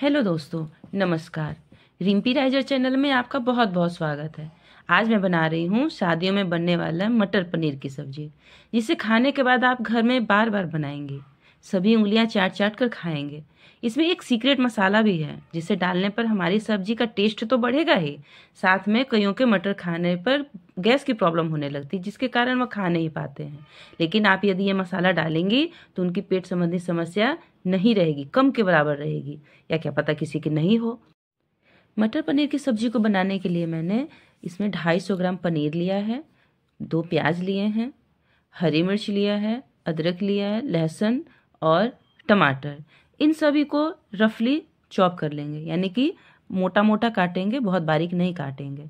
hello दोस्तों नमस्कार Rimpy riser channel में आपका बहुत बहुत स्वागत है आज मैं बना रही हूँ शादियों में बनने वाला मटर पनीर की सब्जी जिसे खाने के बाद आप घर में बार बार बनाएंगे सभी उंगलियां चाट चाट कर खाएंगे इसमें एक सीक्रेट मसाला भी है जिसे डालने पर हमारी सब्जी का टेस्ट तो बढ़ेगा ही साथ में कईयों के मटर खाने पर गैस की प्रॉब्लम होने लगती है जिसके कारण वह खा नहीं पाते हैं लेकिन आप यदि ये मसाला डालेंगी तो उनकी पेट संबंधी समस्या नहीं रहेगी कम के बराबर रहेगी या क्या पता किसी की नहीं हो मटर पनीर की सब्जी को बनाने के लिए मैंने इसमें ढाई सौ ग्राम पनीर लिया है दो प्याज लिए हैं हरी मिर्च लिया है अदरक लिया है लहसुन और टमाटर इन सभी को रफली चॉप कर लेंगे यानी कि मोटा मोटा काटेंगे बहुत बारीक नहीं काटेंगे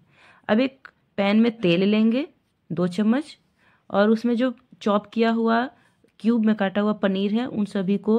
अब एक पैन में तेल लेंगे दो चम्मच और उसमें जो चॉप किया हुआ क्यूब में काटा हुआ पनीर है उन सभी को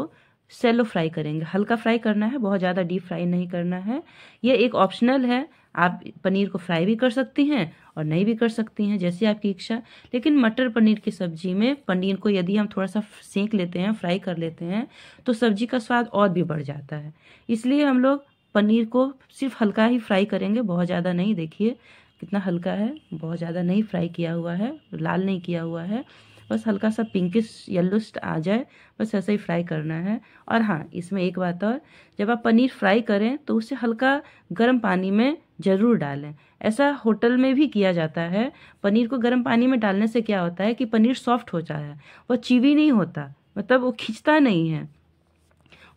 सेलो फ्राई करेंगे हल्का फ्राई करना है बहुत ज़्यादा डीप फ्राई नहीं करना है ये एक ऑप्शनल है आप पनीर को फ्राई भी कर सकती हैं और नहीं भी कर सकती हैं जैसी आपकी इच्छा लेकिन मटर पनीर की सब्जी में पनीर को यदि हम थोड़ा सा सेंक लेते हैं फ्राई कर लेते हैं तो सब्जी का स्वाद और भी बढ़ जाता है इसलिए हम लोग पनीर को सिर्फ हल्का ही फ्राई करेंगे बहुत ज़्यादा नहीं देखिए कितना हल्का है बहुत ज़्यादा नहीं फ्राई किया हुआ है लाल नहीं किया हुआ है बस हल्का सा पिंकिश येल्लोश आ जाए बस ऐसे ही फ्राई करना है और हाँ इसमें एक बात और जब आप पनीर फ्राई करें तो उसे हल्का गर्म पानी में ज़रूर डालें ऐसा होटल में भी किया जाता है पनीर को गर्म पानी में डालने से क्या होता है कि पनीर सॉफ्ट हो जाए है वह चीवी नहीं होता मतलब वो खींचता नहीं है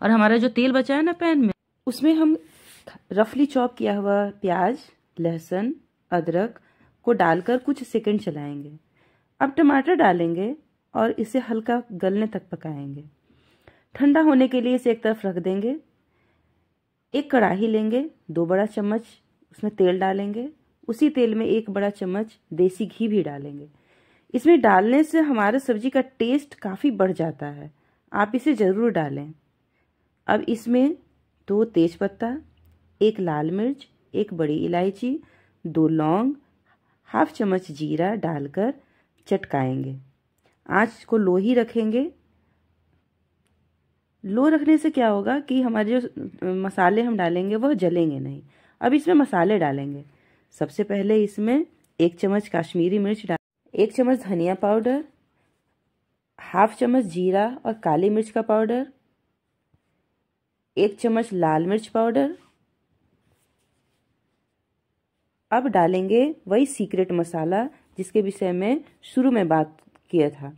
और हमारा जो तेल बचा है ना पैन में उसमें हम रफली चॉप किया हुआ प्याज लहसुन अदरक को डालकर कुछ सेकंड चलाएंगे अब टमाटर डालेंगे और इसे हल्का गलने तक पकाएंगे ठंडा होने के लिए इसे एक तरफ रख देंगे एक कढ़ाही लेंगे दो बड़ा चम्मच उसमें तेल डालेंगे उसी तेल में एक बड़ा चम्मच देसी घी भी डालेंगे इसमें डालने से हमारे सब्जी का टेस्ट काफ़ी बढ़ जाता है आप इसे ज़रूर डालें अब इसमें दो तेज पत्ता एक लाल मिर्च एक बड़ी इलायची दो लौंग हाफ चम्मच जीरा डालकर चटकाएंगे आँच को लो ही रखेंगे लो रखने से क्या होगा कि हमारे जो मसाले हम डालेंगे वह जलेंगे नहीं अब इसमें मसाले डालेंगे सबसे पहले इसमें एक चम्मच कश्मीरी मिर्च डाल एक चम्मच धनिया पाउडर हाफ चम्मच जीरा और काली मिर्च का पाउडर एक चम्मच लाल मिर्च पाउडर अब डालेंगे वही सीक्रेट मसाला जिसके विषय में शुरू में बात किया था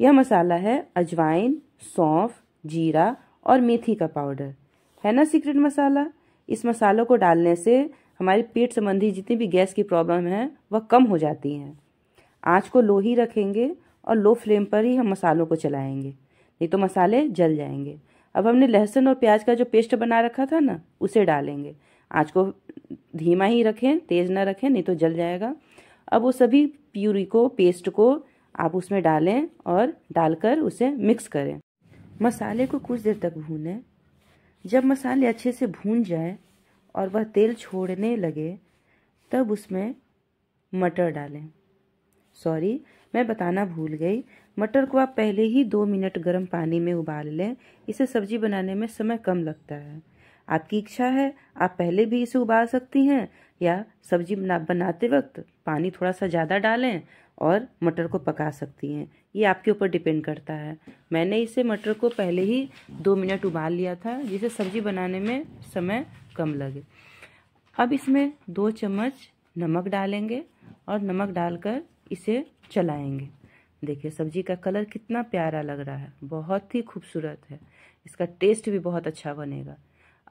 यह मसाला है अजवाइन सौंफ जीरा और मेथी का पाउडर है ना सीक्रेट मसाला इस मसालों को डालने से हमारे पेट संबंधी जितनी भी गैस की प्रॉब्लम है वह कम हो जाती हैं आँच को लो ही रखेंगे और लो फ्लेम पर ही हम मसालों को चलाएंगे नहीं तो मसाले जल जाएंगे अब हमने लहसुन और प्याज का जो पेस्ट बना रखा था ना उसे डालेंगे आँच को धीमा ही रखें तेज़ ना रखें नहीं तो जल जाएगा अब वो सभी प्यूरी को पेस्ट को आप उसमें डालें और डालकर उसे मिक्स करें मसाले को कुछ देर तक भूनें जब मसाले अच्छे से भून जाए और वह तेल छोड़ने लगे तब उसमें मटर डालें सॉरी मैं बताना भूल गई मटर को आप पहले ही दो मिनट गर्म पानी में उबाल लें इसे सब्जी बनाने में समय कम लगता है आपकी इच्छा है आप पहले भी इसे उबाल सकती हैं या सब्जी बना बनाते वक्त पानी थोड़ा सा ज़्यादा डालें और मटर को पका सकती हैं ये आपके ऊपर डिपेंड करता है मैंने इसे मटर को पहले ही दो मिनट उबाल लिया था जिसे सब्जी बनाने में समय कम लगे अब इसमें दो चम्मच नमक डालेंगे और नमक डालकर इसे चलाएंगे देखिए सब्जी का कलर कितना प्यारा लग रहा है बहुत ही खूबसूरत है इसका टेस्ट भी बहुत अच्छा बनेगा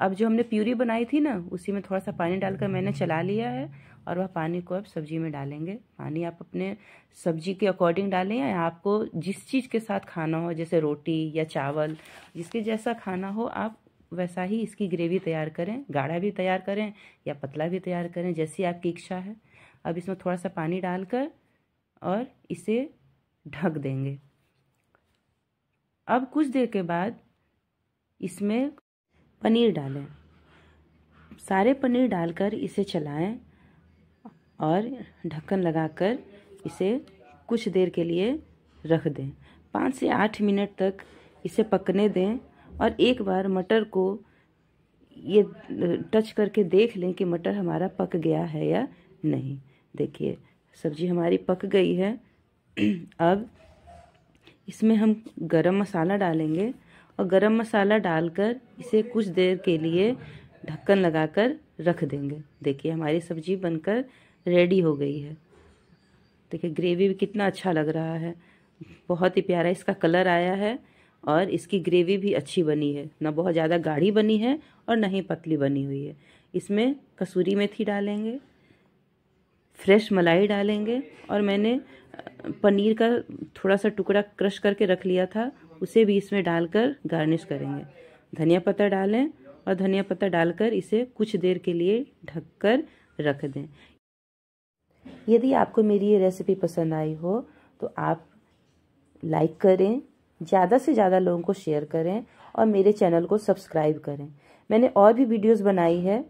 अब जो हमने प्यूरी बनाई थी ना उसी में थोड़ा सा पानी डालकर मैंने चला लिया है और वह पानी को आप सब्जी में डालेंगे पानी आप अपने सब्जी के अकॉर्डिंग डालें या आपको जिस चीज़ के साथ खाना हो जैसे रोटी या चावल जिसके जैसा खाना हो आप वैसा ही इसकी ग्रेवी तैयार करें गाढ़ा भी तैयार करें या पतला भी तैयार करें जैसी आपकी इच्छा है अब इसमें थोड़ा सा पानी डालकर और इसे ढक देंगे अब कुछ देर के बाद इसमें पनीर डालें सारे पनीर डालकर इसे चलाएं और ढक्कन लगाकर इसे कुछ देर के लिए रख दें पाँच से आठ मिनट तक इसे पकने दें और एक बार मटर को ये टच करके देख लें कि मटर हमारा पक गया है या नहीं देखिए सब्जी हमारी पक गई है अब इसमें हम गरम मसाला डालेंगे और गरम मसाला डालकर इसे कुछ देर के लिए ढक्कन लगाकर रख देंगे देखिए हमारी सब्जी बनकर रेडी हो गई है देखिए ग्रेवी भी कितना अच्छा लग रहा है बहुत ही प्यारा इसका कलर आया है और इसकी ग्रेवी भी अच्छी बनी है ना बहुत ज़्यादा गाढ़ी बनी है और ना ही पतली बनी हुई है इसमें कसूरी मेथी डालेंगे फ्रेश मलाई डालेंगे और मैंने पनीर का थोड़ा सा टुकड़ा क्रश करके रख लिया था उसे भी इसमें डालकर गार्निश करेंगे धनिया पत्ता डालें और धनिया पत्ता डालकर इसे कुछ देर के लिए ढककर रख दें यदि आपको मेरी ये रेसिपी पसंद आई हो तो आप लाइक करें ज़्यादा से ज़्यादा लोगों को शेयर करें और मेरे चैनल को सब्सक्राइब करें मैंने और भी वीडियोस बनाई है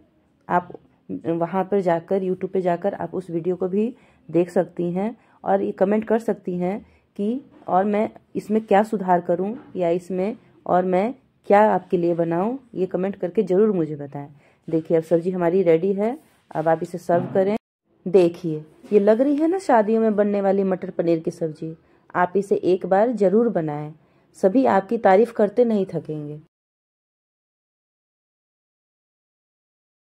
आप वहाँ पर जाकर यूट्यूब पे जाकर आप उस वीडियो को भी देख सकती हैं और ये कमेंट कर सकती हैं कि और मैं इसमें क्या सुधार करूं या इसमें और मैं क्या आपके लिए बनाऊं ये कमेंट करके ज़रूर मुझे बताएं देखिए अब सब्जी हमारी रेडी है अब आप इसे सर्व करें देखिए ये लग रही है ना शादियों में बनने वाली मटर पनीर की सब्जी आप इसे एक बार ज़रूर बनाएं सभी आपकी तारीफ करते नहीं थकेंगे